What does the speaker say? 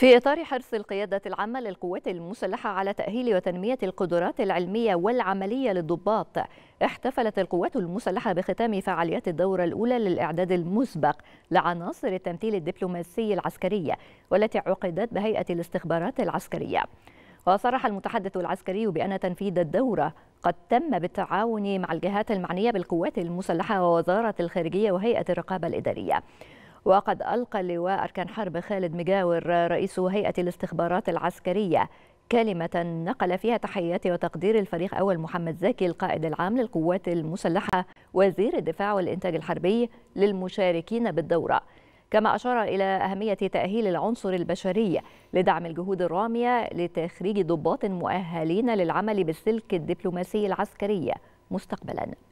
في إطار حرص القيادة العامة للقوات المسلحة على تأهيل وتنمية القدرات العلمية والعملية للضباط احتفلت القوات المسلحة بختام فعاليات الدورة الأولى للإعداد المسبق لعناصر التمثيل الدبلوماسي العسكرية والتي عقدت بهيئة الاستخبارات العسكرية وصرح المتحدث العسكري بأن تنفيذ الدورة قد تم بالتعاون مع الجهات المعنية بالقوات المسلحة ووزارة الخارجية وهيئة الرقابة الإدارية وقد ألقى اللواء أركان حرب خالد مجاور رئيس هيئة الاستخبارات العسكرية كلمة نقل فيها تحياتي وتقدير الفريق أول محمد زكي القائد العام للقوات المسلحة وزير الدفاع والإنتاج الحربي للمشاركين بالدورة كما أشار إلى أهمية تأهيل العنصر البشري لدعم الجهود الرامية لتخريج ضباط مؤهلين للعمل بالسلك الدبلوماسي العسكري مستقبلاً